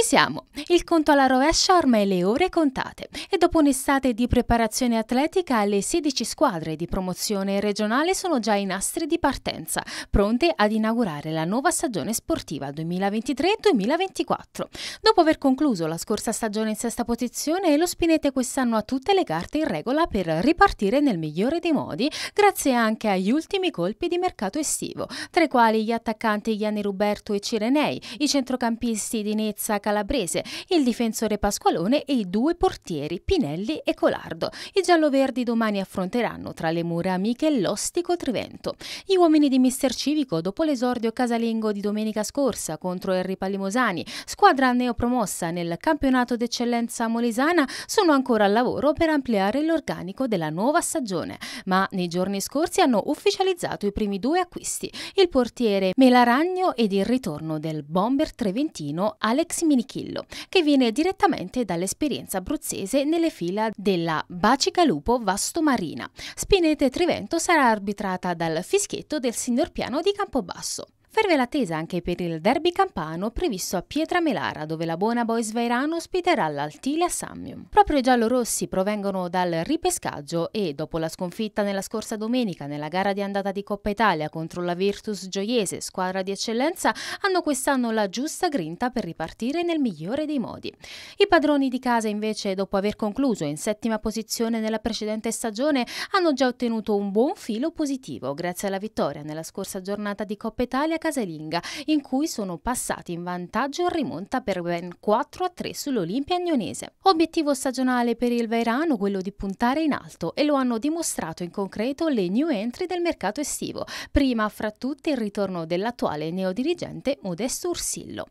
Ci siamo! Il conto alla rovescia ormai le ore contate e dopo un'estate di preparazione atletica le 16 squadre di promozione regionale sono già in astri di partenza, pronte ad inaugurare la nuova stagione sportiva 2023-2024. Dopo aver concluso la scorsa stagione in sesta posizione, lo Spinete quest'anno ha tutte le carte in regola per ripartire nel migliore dei modi, grazie anche agli ultimi colpi di mercato estivo, tra i quali gli attaccanti Gianni Ruberto e Cirenei, i centrocampisti di Nizza, calabrese, il difensore Pasqualone e i due portieri Pinelli e Colardo. I gialloverdi domani affronteranno tra le mura amiche l'Ostico Trivento. Gli uomini di Mister Civico, dopo l'esordio casalingo di domenica scorsa contro Henry Palimosani, squadra neopromossa nel campionato d'eccellenza molisana, sono ancora al lavoro per ampliare l'organico della nuova stagione, ma nei giorni scorsi hanno ufficializzato i primi due acquisti, il portiere Melaragno ed il ritorno del bomber treventino Alex Minichillo, che viene direttamente dall'esperienza abruzzese nelle fila della Bacigalupo Vasto Marina. Spinete Trivento sarà arbitrata dal fischietto del signor Piano di Campobasso. Ferve l'attesa anche per il derby campano previsto a Pietramelara, dove la buona Boys Vairano ospiterà l'Altilia Sammium. Proprio i giallorossi provengono dal ripescaggio e, dopo la sconfitta nella scorsa domenica nella gara di andata di Coppa Italia contro la Virtus Gioiese, squadra di eccellenza, hanno quest'anno la giusta grinta per ripartire nel migliore dei modi. I padroni di casa, invece, dopo aver concluso in settima posizione nella precedente stagione, hanno già ottenuto un buon filo positivo grazie alla vittoria nella scorsa giornata di Coppa Italia casalinga, in cui sono passati in vantaggio in rimonta per ben 4 a 3 sull'Olimpia agnonese. Obiettivo stagionale per il Vairano quello di puntare in alto e lo hanno dimostrato in concreto le new entry del mercato estivo, prima fra tutte il ritorno dell'attuale neodirigente Modesto Ursillo.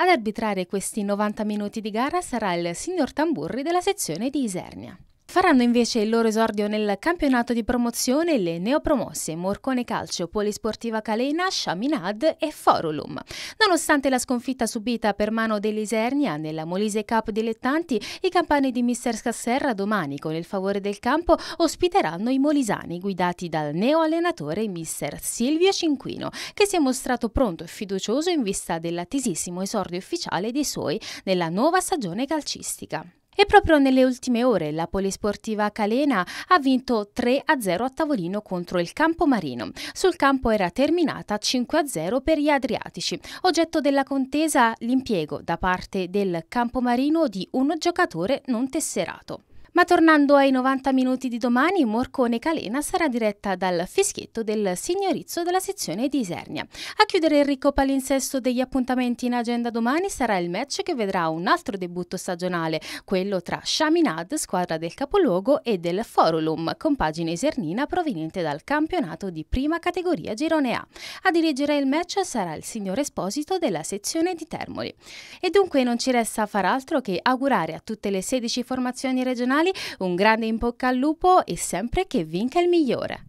Ad arbitrare questi 90 minuti di gara sarà il signor Tamburri della sezione di Isernia. Faranno invece il loro esordio nel campionato di promozione le neopromosse Morcone Calcio, Polisportiva Calena, Shaminad e Forulum. Nonostante la sconfitta subita per mano dell'Isernia nella Molise Cup dilettanti, i campani di Mister Scasserra domani con il favore del campo ospiteranno i molisani guidati dal neoallenatore Mister Silvio Cinquino, che si è mostrato pronto e fiducioso in vista dell'attesissimo esordio ufficiale dei suoi nella nuova stagione calcistica. E proprio nelle ultime ore la polisportiva Calena ha vinto 3-0 a tavolino contro il Campo Marino. Sul campo era terminata 5-0 per gli Adriatici. Oggetto della contesa l'impiego da parte del Campo Marino di un giocatore non tesserato. Ma tornando ai 90 minuti di domani, Morcone Calena sarà diretta dal fischietto del signorizzo della sezione di Isernia. A chiudere il ricco palinsesto degli appuntamenti in agenda domani sarà il match che vedrà un altro debutto stagionale, quello tra Chaminade, squadra del capoluogo, e del Forulum, compagine isernina proveniente dal campionato di prima categoria Girone A. A dirigere il match sarà il signor Esposito della sezione di Termoli. E dunque non ci resta far altro che augurare a tutte le 16 formazioni regionali un grande in bocca al lupo e sempre che vinca il migliore.